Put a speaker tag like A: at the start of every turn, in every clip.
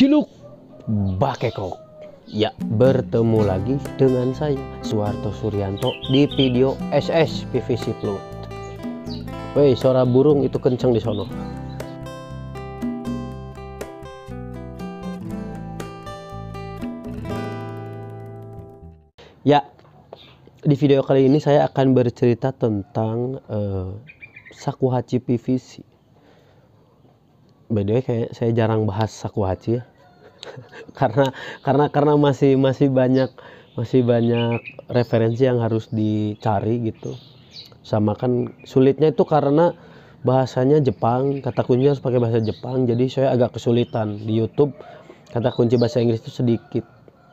A: Ciluk Bakekok. Ya, bertemu lagi dengan saya Suharto Suryanto di video SS PVC Plot. Woi, suara burung itu kenceng di sono. Ya, di video kali ini saya akan bercerita tentang uh, Sakuhachi PVC by the way kayak saya jarang bahas sakuhachi ya karena karena karena masih masih banyak masih banyak referensi yang harus dicari gitu sama kan sulitnya itu karena bahasanya Jepang kata kunci harus pakai bahasa Jepang jadi saya agak kesulitan di YouTube kata kunci bahasa Inggris itu sedikit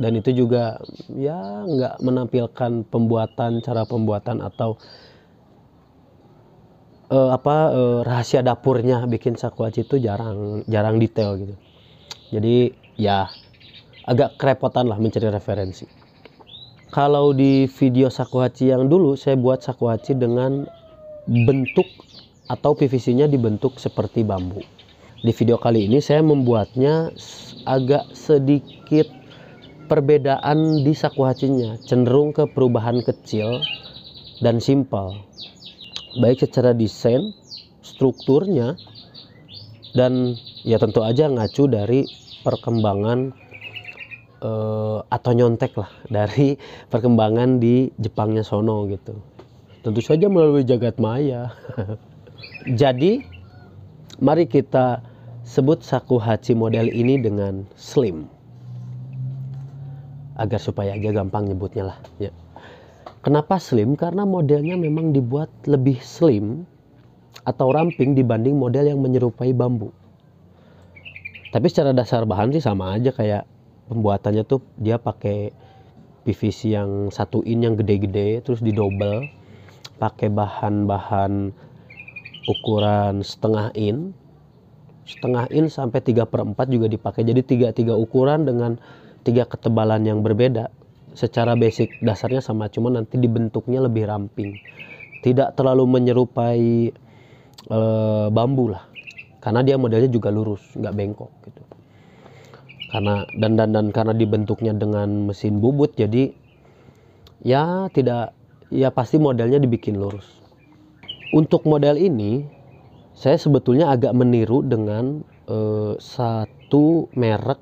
A: dan itu juga ya nggak menampilkan pembuatan cara pembuatan atau uh, apa uh, rahasia dapurnya bikin sakuaci itu jarang jarang detail gitu jadi ya agak kerepotan lah mencari referensi kalau di video sakuaci yang dulu saya buat sakuaci dengan bentuk atau PVC-nya dibentuk seperti bambu. Di video kali ini saya membuatnya agak sedikit perbedaan di sakuacinya, cenderung ke perubahan kecil dan simpel baik secara desain strukturnya dan ya tentu aja ngacu dari perkembangan eh, atau nyontek lah dari perkembangan di Jepangnya sono gitu tentu saja melalui jagat maya jadi mari kita sebut saku hachi model ini dengan slim agar supaya aja gampang nyebutnya lah ya Kenapa slim? Karena modelnya memang dibuat lebih slim atau ramping dibanding model yang menyerupai bambu. Tapi secara dasar bahan sih sama aja kayak pembuatannya tuh dia pakai PVC yang satu in yang gede-gede terus didobel pakai bahan-bahan ukuran setengah in setengah in sampai 3 per 4 juga dipakai jadi tiga tiga ukuran dengan tiga ketebalan yang berbeda secara basic dasarnya sama cuma nanti dibentuknya lebih ramping tidak terlalu menyerupai e, bambu lah karena dia modelnya juga lurus nggak bengkok gitu karena dan dan dan karena dibentuknya dengan mesin bubut jadi ya tidak ya pasti modelnya dibikin lurus untuk model ini saya sebetulnya agak meniru dengan e, satu merek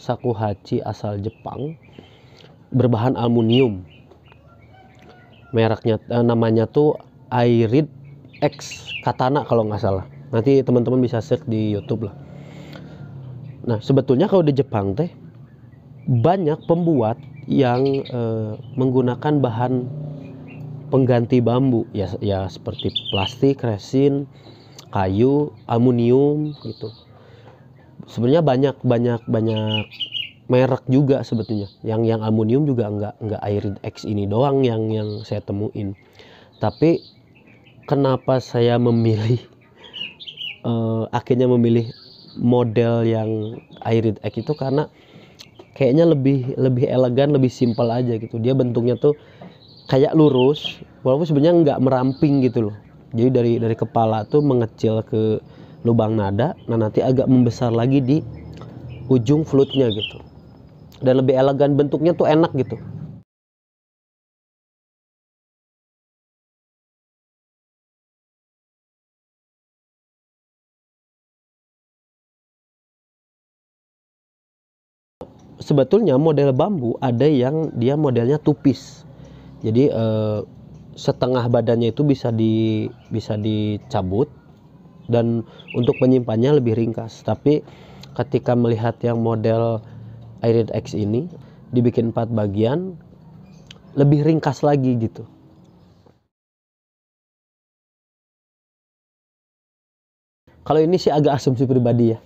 A: Sakuhachi asal Jepang berbahan aluminium mereknya eh, namanya tuh Irid X Katana kalau nggak salah nanti teman-teman bisa search di YouTube lah nah sebetulnya kalau di Jepang teh banyak pembuat yang eh, menggunakan bahan pengganti bambu ya ya seperti plastik resin kayu aluminium gitu sebenarnya banyak banyak banyak merek juga sebetulnya yang yang aluminium juga nggak nggak Airid X ini doang yang yang saya temuin tapi kenapa saya memilih uh, akhirnya memilih model yang Irid X itu karena kayaknya lebih lebih elegan lebih simpel aja gitu dia bentuknya tuh kayak lurus walaupun sebenarnya nggak meramping gitu loh jadi dari dari kepala tuh mengecil ke lubang nada nah nanti agak membesar lagi di ujung flutnya gitu dan lebih elegan bentuknya tuh enak gitu sebetulnya model bambu ada yang dia modelnya tupis jadi eh, setengah badannya itu bisa di bisa dicabut dan untuk menyimpannya lebih ringkas tapi ketika melihat yang model Irid X ini dibikin empat bagian lebih ringkas lagi gitu kalau ini sih agak asumsi pribadi ya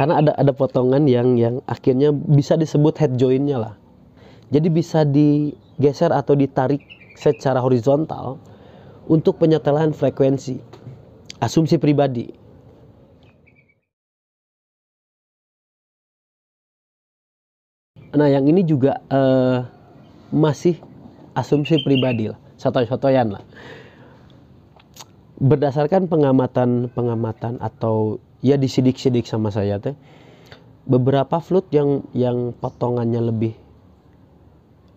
A: karena ada ada potongan yang yang akhirnya bisa disebut head joinnya lah jadi bisa digeser atau ditarik secara horizontal untuk penyetelan frekuensi asumsi pribadi Nah yang ini juga uh, masih asumsi pribadi lah, sotoy-sotoyan lah. Berdasarkan pengamatan-pengamatan atau ya disidik-sidik sama saya teh, beberapa flut yang yang potongannya lebih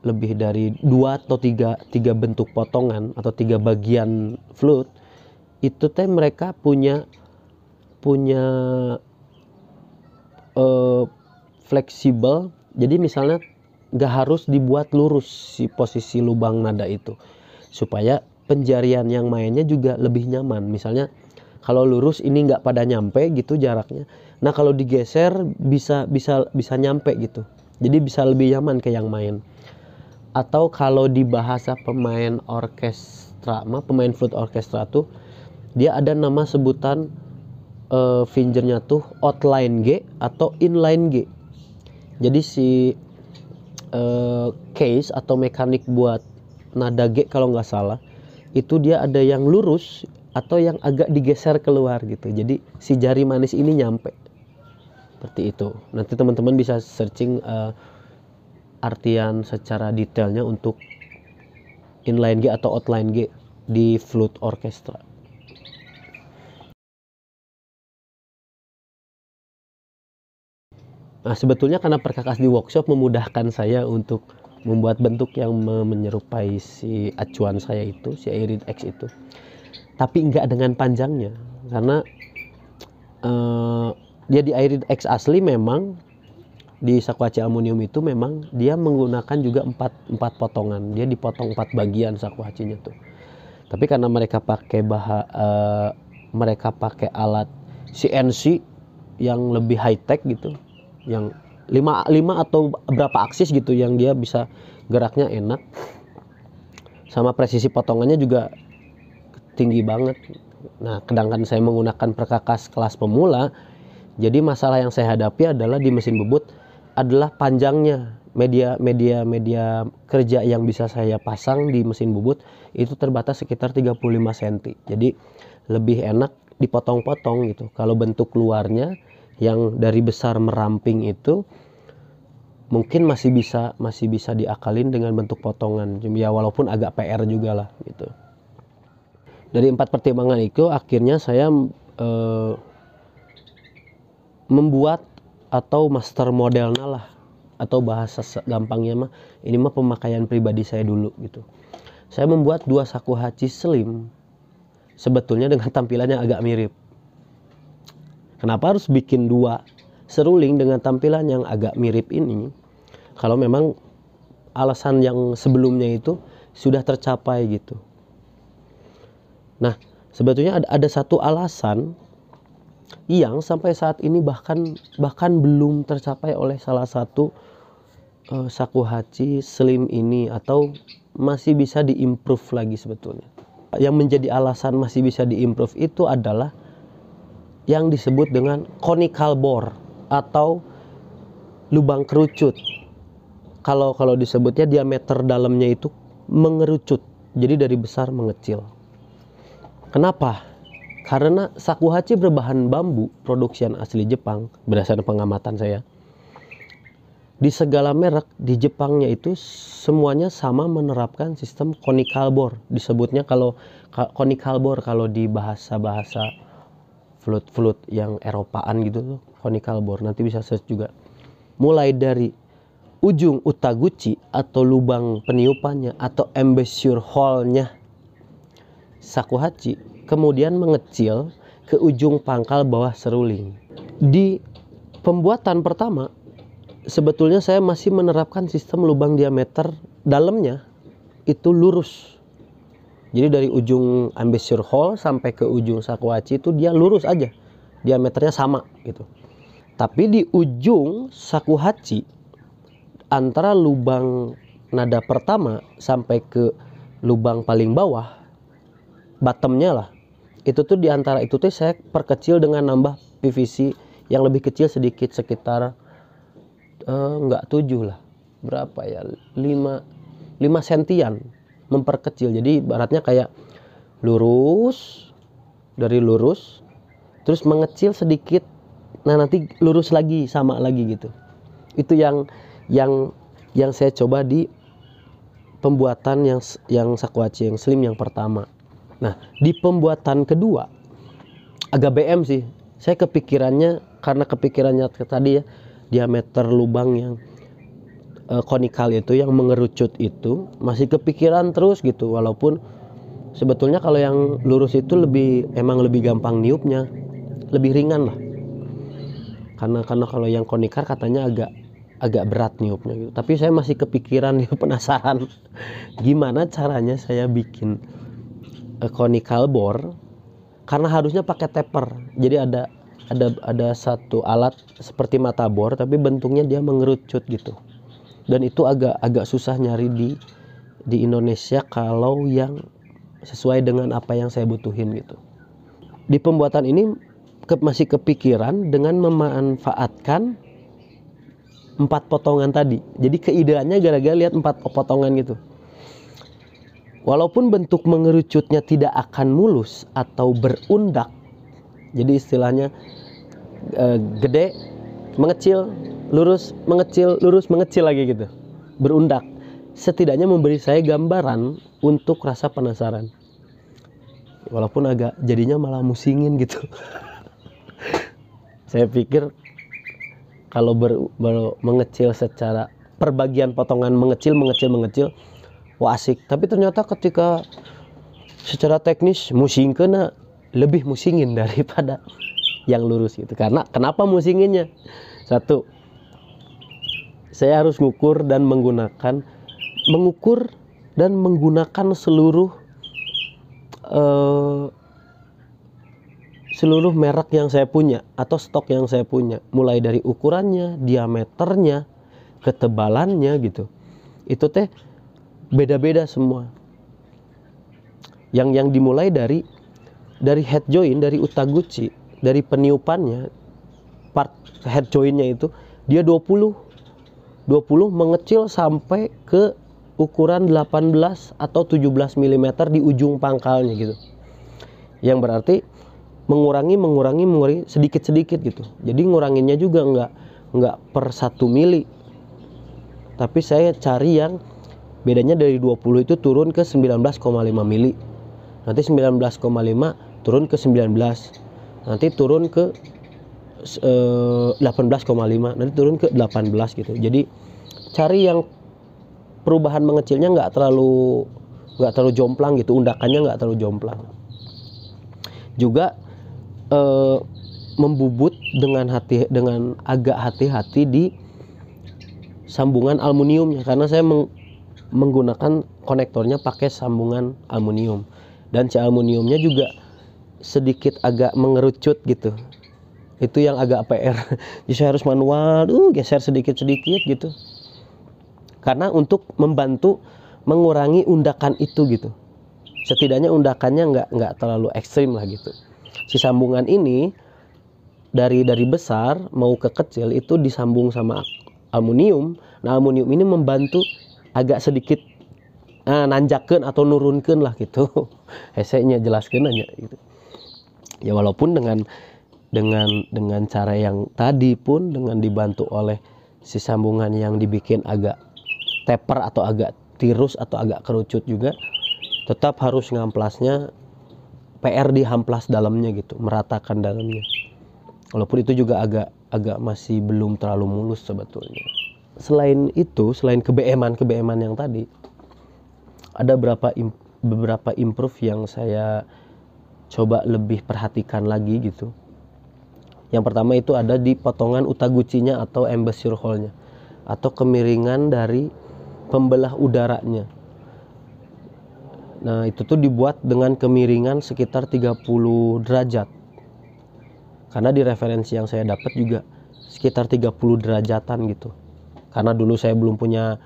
A: lebih dari dua atau tiga, tiga bentuk potongan atau tiga bagian flut itu teh mereka punya punya uh, fleksibel jadi misalnya nggak harus dibuat lurus si posisi lubang nada itu supaya penjarian yang mainnya juga lebih nyaman misalnya kalau lurus ini nggak pada nyampe gitu jaraknya nah kalau digeser bisa bisa bisa nyampe gitu jadi bisa lebih nyaman ke yang main atau kalau di bahasa pemain orkestra mah pemain flute orkestra tuh dia ada nama sebutan uh, fingernya tuh outline G atau inline G jadi si uh, case atau mekanik buat nada G kalau nggak salah itu dia ada yang lurus atau yang agak digeser keluar gitu jadi si jari manis ini nyampe seperti itu nanti teman-teman bisa searching uh, artian secara detailnya untuk inline G atau outline G di flute orkestra Nah, sebetulnya karena perkakas di workshop memudahkan saya untuk membuat bentuk yang menyerupai si acuan saya itu, si Airid X itu. Tapi enggak dengan panjangnya, karena uh, dia di Airid X asli memang di sakwaci aluminium itu memang dia menggunakan juga empat, empat potongan dia dipotong empat bagian sakwacinya tuh tapi karena mereka pakai bah uh, eh, mereka pakai alat CNC yang lebih high tech gitu yang lima, lima atau berapa aksis gitu yang dia bisa geraknya enak sama presisi potongannya juga tinggi banget nah sedangkan saya menggunakan perkakas kelas pemula jadi masalah yang saya hadapi adalah di mesin bebut adalah panjangnya media media media kerja yang bisa saya pasang di mesin bubut itu terbatas sekitar 35 cm. Jadi lebih enak dipotong-potong gitu. Kalau bentuk luarnya yang dari besar meramping itu mungkin masih bisa masih bisa diakalin dengan bentuk potongan ya walaupun agak PR juga lah gitu dari empat pertimbangan itu akhirnya saya e, membuat atau master modelnya lah atau bahasa gampangnya mah ini mah pemakaian pribadi saya dulu gitu saya membuat dua saku haji slim sebetulnya dengan tampilannya agak mirip Kenapa harus bikin dua seruling dengan tampilan yang agak mirip ini? Kalau memang alasan yang sebelumnya itu sudah tercapai gitu. Nah, sebetulnya ada, ada satu alasan yang sampai saat ini bahkan bahkan belum tercapai oleh salah satu uh, sakuhachi slim ini atau masih bisa diimprove lagi sebetulnya. Yang menjadi alasan masih bisa diimprove itu adalah yang disebut dengan conical bore atau lubang kerucut. Kalau kalau disebutnya diameter dalamnya itu mengerucut. Jadi dari besar mengecil. Kenapa? Karena sakuhachi berbahan bambu produksian asli Jepang berdasarkan pengamatan saya. Di segala merek di Jepangnya itu semuanya sama menerapkan sistem conical bore disebutnya kalau conical bore kalau di bahasa-bahasa flute-flute yang Eropaan gitu tuh, conical bore. Nanti bisa search juga. Mulai dari ujung utaguchi atau lubang peniupannya atau embouchure hole-nya Sakuhachi kemudian mengecil ke ujung pangkal bawah seruling. Di pembuatan pertama sebetulnya saya masih menerapkan sistem lubang diameter dalamnya itu lurus jadi dari ujung Ambassador Hall sampai ke ujung Sakwaci itu dia lurus aja. Diameternya sama gitu. Tapi di ujung Sakuhachi antara lubang nada pertama sampai ke lubang paling bawah bottomnya lah itu tuh di antara itu tuh saya perkecil dengan nambah PVC yang lebih kecil sedikit sekitar eh, nggak tujuh lah berapa ya Lima 5 sentian memperkecil jadi baratnya kayak lurus dari lurus terus mengecil sedikit nah nanti lurus lagi sama lagi gitu itu yang yang yang saya coba di pembuatan yang yang sakwaci yang slim yang pertama nah di pembuatan kedua agak BM sih saya kepikirannya karena kepikirannya tadi ya diameter lubang yang Eh, konikal itu yang mengerucut itu masih kepikiran terus gitu walaupun sebetulnya kalau yang lurus itu lebih emang lebih gampang niupnya lebih ringan lah karena karena kalau yang konikar katanya agak agak berat niupnya gitu tapi saya masih kepikiran ya penasaran gimana caranya saya bikin eh, konikal bor karena harusnya pakai taper jadi ada ada ada satu alat seperti mata bor tapi bentuknya dia mengerucut gitu dan itu agak agak susah nyari di di Indonesia kalau yang sesuai dengan apa yang saya butuhin gitu. Di pembuatan ini ke, masih kepikiran dengan memanfaatkan empat potongan tadi. Jadi keideannya gara-gara lihat empat potongan gitu. Walaupun bentuk mengerucutnya tidak akan mulus atau berundak, jadi istilahnya e, gede mengecil lurus mengecil lurus mengecil lagi gitu berundak setidaknya memberi saya gambaran untuk rasa penasaran walaupun agak jadinya malah musingin gitu saya pikir kalau ber, ber, mengecil secara perbagian potongan mengecil mengecil mengecil wah asik tapi ternyata ketika secara teknis musing kena lebih musingin daripada yang lurus gitu. Karena kenapa musinginnya? Satu, saya harus mengukur dan menggunakan mengukur dan menggunakan seluruh uh, seluruh merek yang saya punya atau stok yang saya punya, mulai dari ukurannya, diameternya, ketebalannya gitu. Itu teh beda-beda semua. Yang yang dimulai dari dari head join dari Utaguchi dari peniupannya part head jointnya itu dia 20 20 mengecil sampai ke ukuran 18 atau 17 mm di ujung pangkalnya gitu yang berarti mengurangi mengurangi mengurangi sedikit sedikit gitu jadi nguranginnya juga nggak nggak per satu mili tapi saya cari yang bedanya dari 20 itu turun ke 19,5 mili nanti 19,5 turun ke 19 nanti turun ke eh, 18,5 nanti turun ke 18 gitu jadi cari yang perubahan mengecilnya nggak terlalu nggak terlalu jomplang gitu undakannya nggak terlalu jomplang juga eh, membubut dengan hati dengan agak hati-hati di sambungan aluminiumnya karena saya meng, menggunakan konektornya pakai sambungan aluminium dan si aluminiumnya juga sedikit agak mengerucut gitu itu yang agak PR jadi saya harus manual uh geser sedikit-sedikit gitu karena untuk membantu mengurangi undakan itu gitu setidaknya undakannya nggak nggak terlalu ekstrim lah gitu si sambungan ini dari dari besar mau ke kecil itu disambung sama aluminium nah aluminium ini membantu agak sedikit eh, nanjakan atau nurunkan lah gitu hesenya jelaskan aja gitu ya walaupun dengan dengan dengan cara yang tadi pun dengan dibantu oleh si sambungan yang dibikin agak teper atau agak tirus atau agak kerucut juga tetap harus ngamplasnya PR di hamplas dalamnya gitu meratakan dalamnya walaupun itu juga agak agak masih belum terlalu mulus sebetulnya selain itu selain kebeeman kebeeman yang tadi ada berapa beberapa improve yang saya coba lebih perhatikan lagi gitu. Yang pertama itu ada di potongan utaguchinya atau embassure hole-nya atau kemiringan dari pembelah udaranya. Nah, itu tuh dibuat dengan kemiringan sekitar 30 derajat. Karena di referensi yang saya dapat juga sekitar 30 derajatan gitu. Karena dulu saya belum punya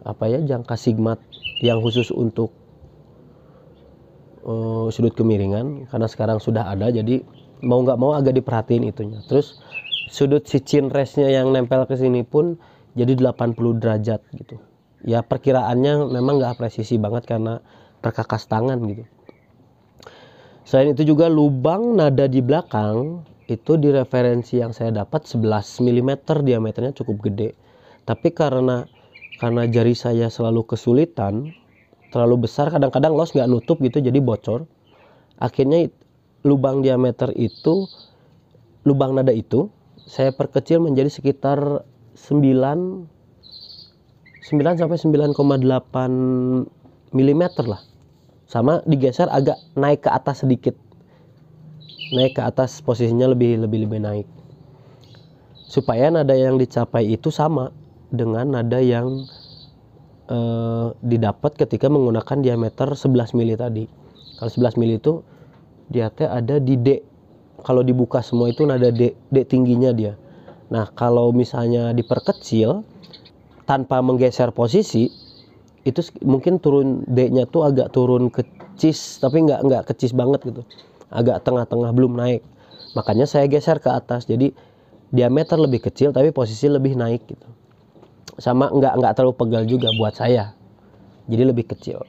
A: apa ya jangka sigmat yang khusus untuk uh, sudut kemiringan karena sekarang sudah ada jadi mau nggak mau agak diperhatiin itunya terus sudut si chin restnya yang nempel ke sini pun jadi 80 derajat gitu ya perkiraannya memang nggak presisi banget karena terkakas tangan gitu selain itu juga lubang nada di belakang itu di referensi yang saya dapat 11 mm diameternya cukup gede tapi karena karena jari saya selalu kesulitan terlalu besar kadang-kadang los nggak nutup gitu jadi bocor akhirnya lubang diameter itu lubang nada itu saya perkecil menjadi sekitar 9 9 sampai 9,8 mm lah sama digeser agak naik ke atas sedikit naik ke atas posisinya lebih lebih lebih naik supaya nada yang dicapai itu sama dengan nada yang uh, didapat ketika menggunakan diameter 11 mili tadi. Kalau 11 mili itu dia teh ada di D. Kalau dibuka semua itu nada D, D tingginya dia. Nah, kalau misalnya diperkecil tanpa menggeser posisi itu mungkin turun D-nya tuh agak turun ke cis tapi nggak nggak kecis banget gitu. Agak tengah-tengah belum naik. Makanya saya geser ke atas. Jadi diameter lebih kecil tapi posisi lebih naik gitu sama enggak enggak terlalu pegal juga buat saya jadi lebih kecil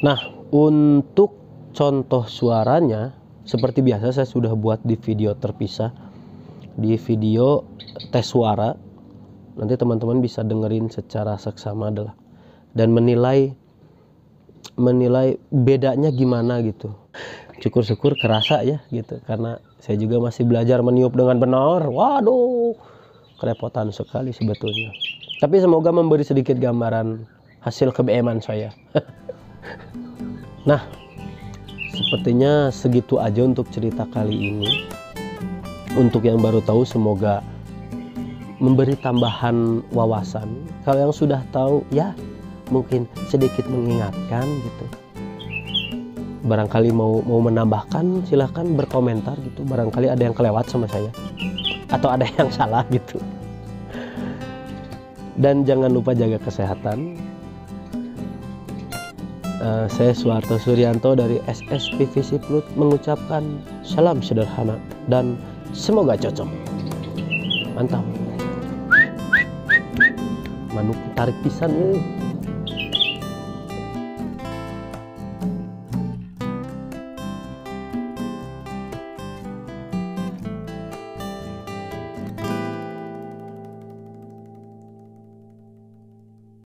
A: nah untuk contoh suaranya seperti biasa saya sudah buat di video terpisah di video tes suara nanti teman-teman bisa dengerin secara seksama adalah dan menilai menilai bedanya gimana gitu syukur-syukur kerasa ya gitu karena saya juga masih belajar meniup dengan benar waduh kerepotan sekali sebetulnya. Tapi semoga memberi sedikit gambaran hasil kebeeman saya. nah, sepertinya segitu aja untuk cerita kali ini. Untuk yang baru tahu semoga memberi tambahan wawasan. Kalau yang sudah tahu ya mungkin sedikit mengingatkan gitu. Barangkali mau mau menambahkan silahkan berkomentar gitu. Barangkali ada yang kelewat sama saya atau ada yang salah gitu dan jangan lupa jaga kesehatan uh, saya Suharto Suryanto dari SSP Visi Plut mengucapkan salam sederhana dan semoga cocok mantap manuk tarik pisan ini eh.